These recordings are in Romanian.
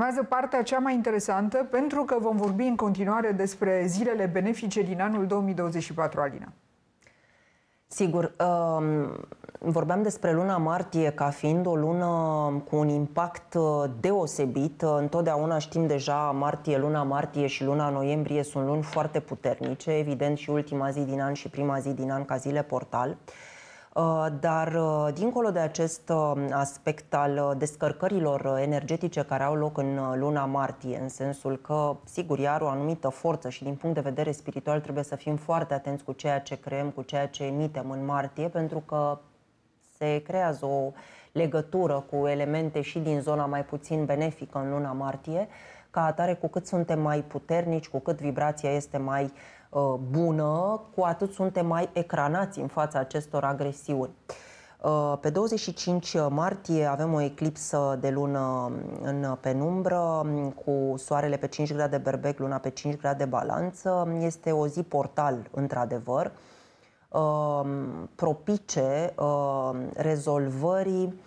Urmează partea cea mai interesantă, pentru că vom vorbi în continuare despre zilele benefice din anul 2024, Alina. Sigur, um, vorbeam despre luna martie ca fiind o lună cu un impact uh, deosebit. Uh, întotdeauna știm deja, martie, luna martie și luna noiembrie sunt luni foarte puternice, evident și ultima zi din an și prima zi din an ca zile portal. Uh, dar uh, dincolo de acest uh, aspect al descărcărilor energetice care au loc în luna martie, în sensul că, sigur, ea are o anumită forță și din punct de vedere spiritual trebuie să fim foarte atenți cu ceea ce creăm, cu ceea ce emitem în martie, pentru că se creează o legătură cu elemente și din zona mai puțin benefică în luna martie, uh, ca atare, cu cât suntem mai puternici, cu cât vibrația este mai uh, bună, cu atât suntem mai ecranați în fața acestor agresiuni. Uh, pe 25 martie avem o eclipsă de lună mm, în penumbră mm, cu soarele pe 5 grade berbec, luna pe 5 grade balanță. Este o zi portal, într-adevăr, uh, mm, propice rezolvării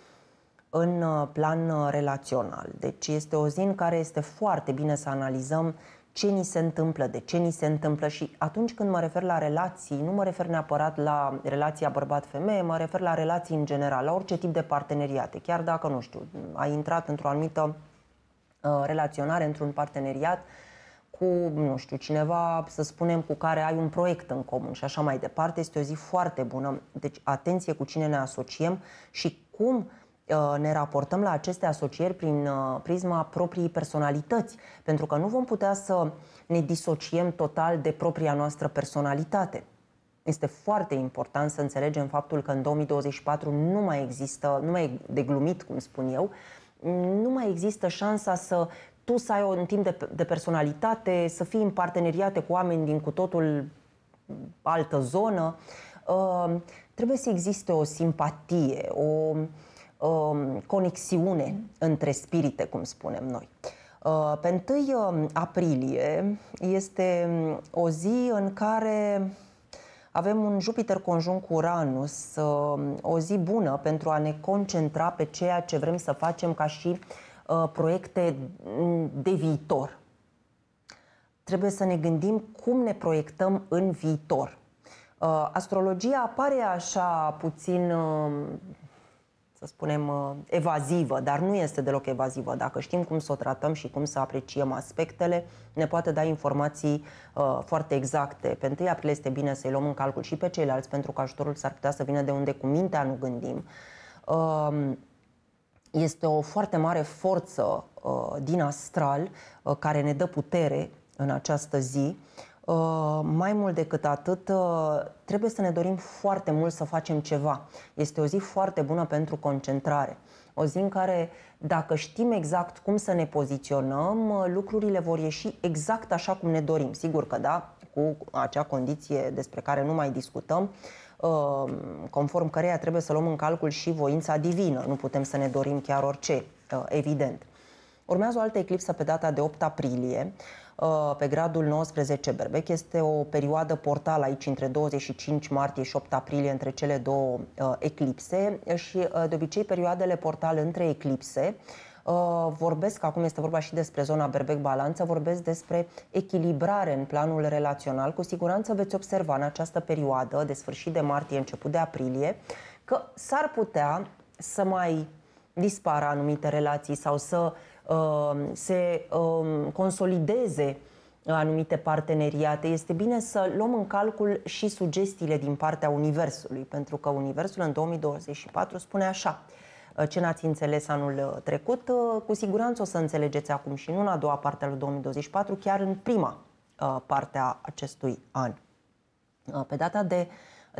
în uh, plan uh, relațional. Deci este o zi în care este foarte bine să analizăm ce ni se întâmplă, de ce ni se întâmplă și atunci când mă refer la relații, nu mă refer neapărat la relația bărbat-femeie, mă refer la relații în general, la orice tip de parteneriate, chiar dacă, nu știu, ai intrat într-o anumită uh, relaționare, într-un parteneriat cu, nu știu, cineva, să spunem, cu care ai un proiect în comun și așa mai departe, este o zi foarte bună. Deci atenție cu cine ne asociem și cum Uh, ne raportăm la aceste asocieri prin uh, prisma proprii personalități, pentru că nu vom putea să ne disociem total de propria noastră personalitate. Este foarte important să înțelegem faptul că în 2024 nu mai există, nu mai e de glumit, cum spun eu, nu mai există șansa să tu să ai un timp de, de personalitate, să fii în parteneriate cu oameni din cu totul altă zonă. Uh, trebuie să existe o simpatie, o, Um, conexiune mm-hmm. între spirite, cum spunem noi. Uh, pe 1 um, aprilie este um, o zi în care avem un Jupiter conjunct cu Uranus, o zi bună pentru a ne concentra pe ceea ce vrem să facem ca și uh, proiecte mm, de viitor. Trebuie să ne gândim cum ne proiectăm în viitor. Uh, astrologia apare așa puțin să spunem, uh, evazivă, dar nu este deloc evazivă. Dacă știm cum să o tratăm și cum să apreciem aspectele, ne poate da informații uh, foarte exacte. Pe 1 aprilie este bine să-i luăm în calcul și pe ceilalți, pentru că ajutorul s-ar putea să vină de unde cu mintea nu gândim. Uh, este o foarte mare forță uh, din astral uh, care ne dă putere în această zi. Uh, Uh, mai mult decât atât, uh, trebuie să ne dorim foarte mult să facem ceva. Este o zi foarte bună pentru concentrare. O zi în care, dacă știm exact cum să ne poziționăm, uh, lucrurile vor ieși exact așa cum ne dorim. Sigur că da, cu acea condiție despre care nu mai discutăm, conform căreia trebuie să luăm în calcul și voința divină. Nu putem să ne dorim chiar orice, evident. Urmează o altă eclipsă pe data de 8 aprilie. Uh, pe gradul 19 Berbec. Este o perioadă portală aici între 25 martie și 8 aprilie între cele două uh, eclipse și uh, de obicei perioadele portale între eclipse vorbesc, acum este vorba și despre zona Berbec-Balanță, vorbesc despre echilibrare în planul relațional. Cu siguranță veți observa în această perioadă, de sfârșit de martie, început de aprilie, că s-ar putea să mai dispară anumite relații sau să Um, se um, consolideze anumite parteneriate, este bine să luăm în calcul și sugestiile din partea Universului, pentru că Universul în 2024 spune așa, uh, ce n-ați înțeles anul uh, trecut, uh, cu siguranță o să înțelegeți acum și nu în a doua parte a lui 2024, chiar în prima parte a acestui an. Pe data de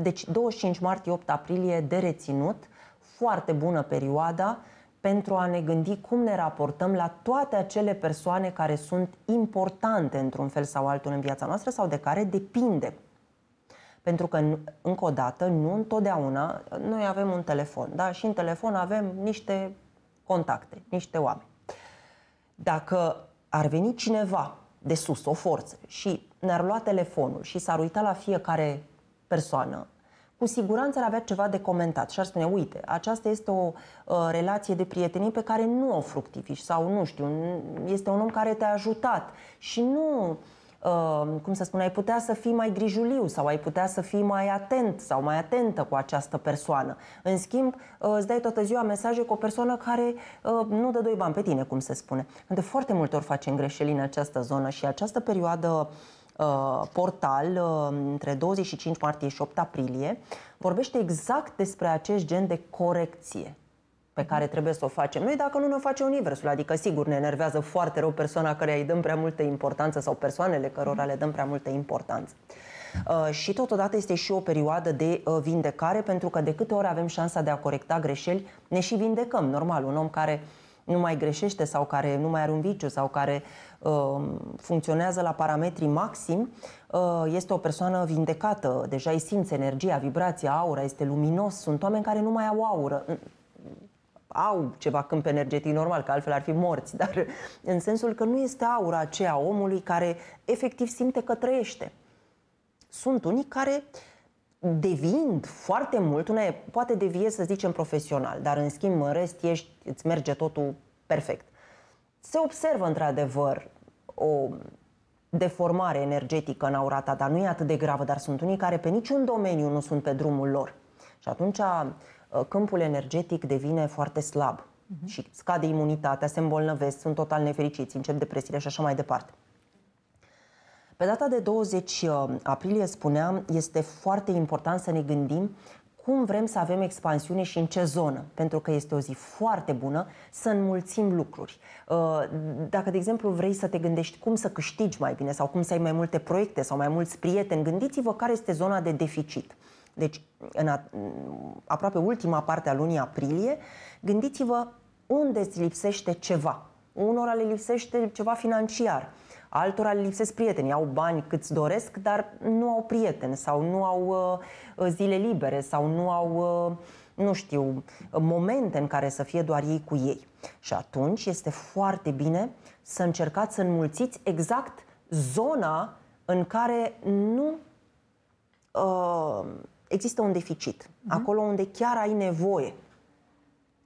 deci 25 martie 8 aprilie de reținut, foarte bună perioada, pentru a ne gândi cum ne raportăm la toate acele persoane care sunt importante într-un fel sau altul în viața noastră sau de care depindem. Pentru că, încă o dată, nu întotdeauna noi avem un telefon, da? Și în telefon avem niște contacte, niște oameni. Dacă ar veni cineva de sus, o forță, și ne-ar lua telefonul și s-ar uita la fiecare persoană cu siguranță ar avea ceva de comentat și ar spune, uite, aceasta este o uh, relație de prietenie pe care nu o fructifici sau nu știu, este un om care te-a ajutat și nu, uh, cum să spun, ai putea să fii mai grijuliu sau ai putea să fii mai atent sau mai atentă cu această persoană. În schimb, uh, îți dai toată ziua mesaje cu o persoană care uh, nu dă doi bani pe tine, cum se spune. De foarte multe ori facem greșeli în această zonă și această perioadă uh, Uh, portal uh, între 25 martie și 8 aprilie, vorbește exact despre acest gen de corecție pe care trebuie să o facem noi dacă nu ne face universul. Adică, sigur, ne enervează foarte rău persoana care îi dăm prea multă importanță sau persoanele cărora le dăm prea multă importanță. Uh, și totodată este și o perioadă de uh, vindecare, pentru că de câte ori avem șansa de a corecta greșeli, ne și vindecăm. Normal, un om care nu mai greșește sau care nu mai are un viciu sau care Um, funcționează la parametri maxim, uh, este o persoană vindecată, deja îi simți energia, vibrația, aura, este luminos, sunt oameni care nu mai au aură, au ceva câmp energetic normal, că altfel ar fi morți, dar în sensul că nu este aura aceea omului care efectiv simte că trăiește. Sunt unii care devind foarte mult, una poate devie să zicem profesional, dar în schimb în rest ești, îți merge totul perfect se observă într-adevăr o deformare energetică în aura ta, dar nu e atât de gravă, dar sunt unii care pe niciun domeniu nu sunt pe drumul lor. Și atunci uh, câmpul energetic devine foarte slab uh-huh. și scade imunitatea, se îmbolnăvesc, sunt total nefericiți, încep depresiile și așa mai departe. Pe data de 20 uh, aprilie, spuneam, este foarte important să ne gândim cum vrem să avem expansiune și în ce zonă, pentru că este o zi foarte bună să înmulțim lucruri. Uh, dacă, de exemplu, vrei să te gândești cum să câștigi mai bine sau cum să ai mai multe proiecte sau mai mulți prieteni, gândiți-vă care este zona de deficit. Deci, în a, aproape ultima parte a lunii aprilie, gândiți-vă unde îți lipsește ceva. Unora le lipsește ceva financiar, Altora le lipsesc prieteni, au bani câți doresc, dar nu au prieteni sau nu au uh, uh, zile libere sau nu au uh, nu știu, momente în care să fie doar ei cu ei. Și atunci este foarte bine să încercați să înmulțiți exact zona în care nu uh, există un deficit, uh-huh. acolo unde chiar ai nevoie.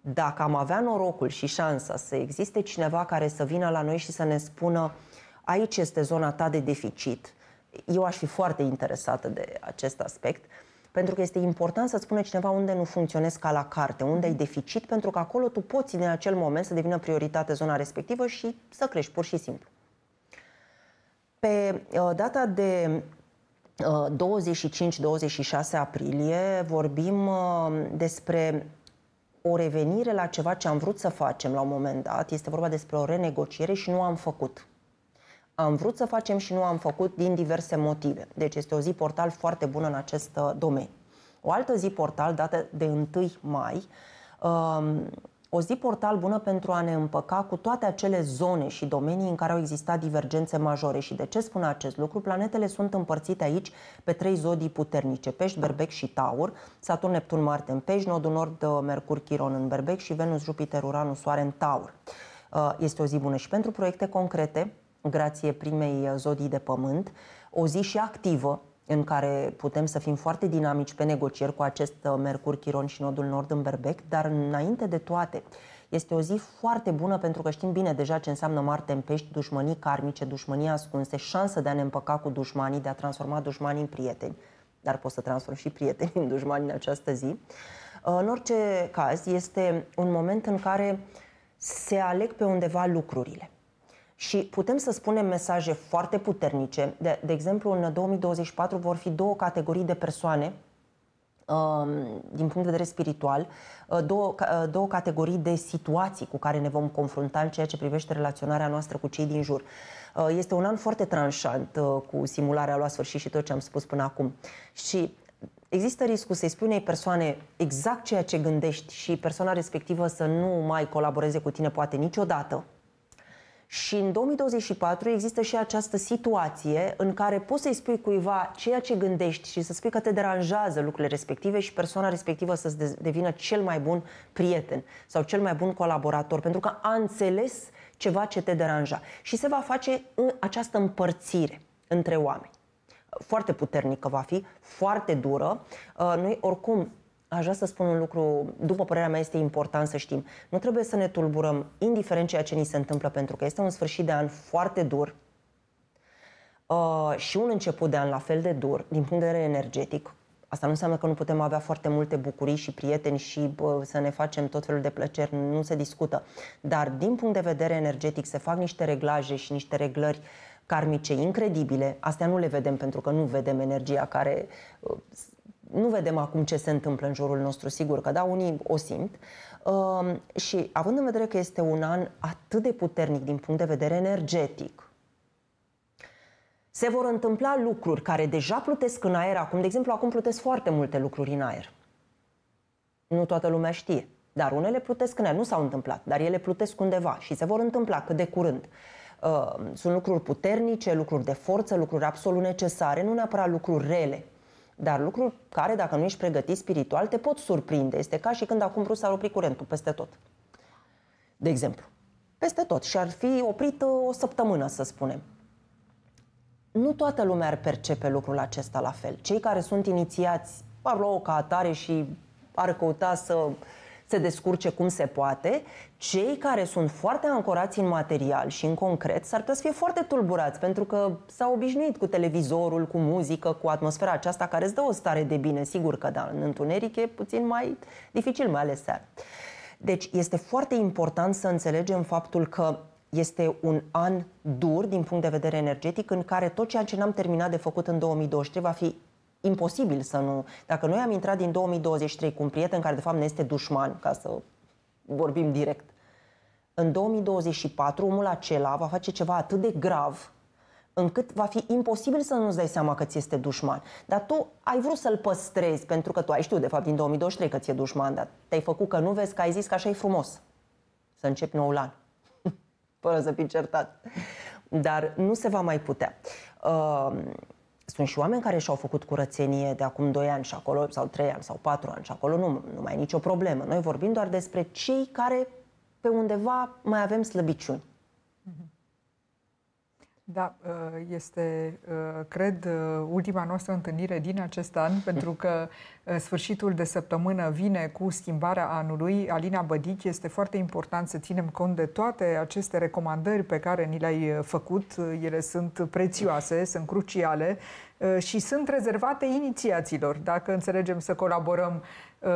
Dacă am avea norocul și șansa să existe cineva care să vină la noi și să ne spună uh, aici este zona ta de deficit. Eu aș fi foarte interesată de acest aspect, pentru că este important să spune cineva unde nu funcționezi ca la carte, unde ai deficit, pentru că acolo tu poți în acel moment să devină prioritate zona respectivă și să crești pur și simplu. Pe uh, data de 25-26 uh, aprilie vorbim uh, despre o revenire la ceva ce am vrut să facem la un moment dat. Este vorba despre o renegociere și nu am făcut. Am vrut să facem și nu am făcut din diverse motive. Deci este o zi portal foarte bună în acest uh, domeniu. O altă zi portal, dată de 1 mai, um, o zi portal bună pentru a ne împăca cu toate acele zone și domenii în care au existat divergențe majore. Și de ce spun acest lucru? Planetele sunt împărțite aici pe trei zodii puternice, pești, berbec și taur, Saturn, Neptun, Marte în pești, nodul nord, uh, Mercur, Chiron în berbec și Venus, Jupiter, Uranus, Soare în taur. Uh, este o zi bună și pentru proiecte concrete, grație primei uh, zodii de pământ, o zi și activă în care putem să fim foarte dinamici pe negocieri cu acest uh, Mercur, Chiron și nodul nord în Berbec, dar înainte de toate, este o zi foarte bună pentru că știm bine deja ce înseamnă Marte în pești, dușmănii karmice, dușmănii ascunse, șansă de a ne împăca cu dușmanii, de a transforma dușmanii în prieteni, dar poți să transformi și prietenii în dușmani în această zi. Uh, în orice caz, este un moment în care se aleg pe undeva lucrurile. Și putem să spunem mesaje foarte puternice. De, de exemplu, în 2024 vor fi două categorii de persoane um, din punct de vedere spiritual, uh, două, uh, două categorii de situații cu care ne vom confrunta în ceea ce privește relaționarea noastră cu cei din jur. Uh, este un an foarte tranșant cu simularea la sfârșit și tot ce am spus până acum. Și există riscul să-i spui unei persoane exact ceea ce gândești și persoana respectivă să nu mai colaboreze cu tine poate niciodată, și în 2024 există și această situație în care poți să-i spui cuiva ceea ce gândești și să spui că te deranjează lucrurile respective și persoana respectivă să devină cel mai bun prieten sau cel mai bun colaborator, pentru că a înțeles ceva ce te deranja. Și se va face această împărțire între oameni foarte puternică va fi, foarte dură. Uh, noi oricum aș vrea să spun un lucru, după părerea mea, este important să știm. Nu trebuie să ne tulburăm, indiferent ceea ce ni se întâmplă, pentru că este un sfârșit de an foarte dur uh, și un început de an la fel de dur, din punct de vedere energetic. Asta nu înseamnă că nu putem avea foarte multe bucurii și prieteni și bă, să ne facem tot felul de plăceri, nu se discută. Dar din punct de vedere energetic se fac niște reglaje și niște reglări karmice incredibile. Astea nu le vedem pentru că nu vedem energia care uh, nu vedem acum ce se întâmplă în jurul nostru, sigur că da, unii o simt. Um, și având în vedere că este un an atât de puternic din punct de vedere energetic, se vor întâmpla lucruri care deja plutesc în aer acum. De exemplu, acum plutesc foarte multe lucruri în aer. Nu toată lumea știe, dar unele plutesc în aer. Nu s-au întâmplat, dar ele plutesc undeva și se vor întâmpla cât de curând. Um, sunt lucruri puternice, lucruri de forță, lucruri absolut necesare, nu neapărat lucruri rele, dar lucruri care, dacă nu ești pregătit spiritual, te pot surprinde. Este ca și când acum Rusia ar opri curentul peste tot. De exemplu. Peste tot. Și ar fi oprit uh, o săptămână, să spunem. Nu toată lumea ar percepe lucrul acesta la fel. Cei care sunt inițiați ar lua-o ca atare și ar căuta să se descurce cum se poate, cei care sunt foarte ancorați în material și în concret s-ar putea să fie foarte tulburați, pentru că s-au obișnuit cu televizorul, cu muzică, cu atmosfera aceasta care îți dă o stare de bine. Sigur că da, în întuneric e puțin mai dificil, mai ales seara. Deci este foarte important să înțelegem faptul că este un an dur din punct de vedere energetic în care tot ceea ce n-am terminat de făcut în 2023 va fi imposibil să nu... Dacă noi am intrat din 2023 cu un prieten care de fapt ne este dușman, ca să vorbim direct, în 2024 omul acela va face ceva atât de grav încât va fi imposibil să nu-ți dai seama că ți este dușman. Dar tu ai vrut să-l păstrezi, pentru că tu ai știut, de fapt, din 2023 că ți-e dușman, dar te-ai făcut că nu vezi că ai zis că așa e frumos. Să începi noul an. Fără să fii certat. Dar nu se va mai putea. Uh, sunt și oameni care și-au făcut curățenie de acum 2 ani și acolo, sau 3 ani, sau 4 ani și acolo, nu, nu mai e nicio problemă. Noi vorbim doar despre cei care pe undeva mai avem slăbiciuni. Mm-hmm. Da, uh, este, uh, cred, uh, ultima noastră întâlnire din acest an, pentru că sfârșitul de săptămână vine cu schimbarea anului. Alina Bădic, este foarte important să ținem cont de toate aceste recomandări pe care ni le-ai făcut. Ele sunt prețioase, sunt cruciale Uh, și sunt rezervate inițiațiilor, Dacă înțelegem să colaborăm uh,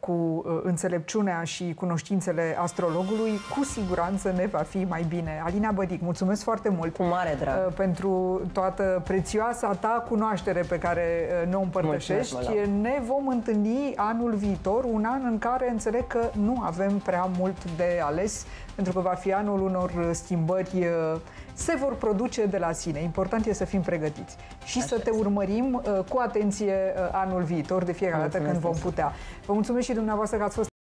cu uh, înțelepciunea și cunoștințele astrologului, cu siguranță ne va fi mai bine. Alina Bădic, mulțumesc foarte mult cu mare drag. pentru toată prețioasa ta cunoaștere pe care ne o împărtășești. Mulțumesc, ne vom întâlni anul viitor, un an în care înțeleg că nu avem prea mult de ales, pentru că va fi anul unor schimbări se vor produce de la sine. Important e să fim pregătiți și Așa să te urmărim uh, cu atenție uh, anul viitor de fiecare dată când vom putea. Vă mulțumesc și dumneavoastră că ați fost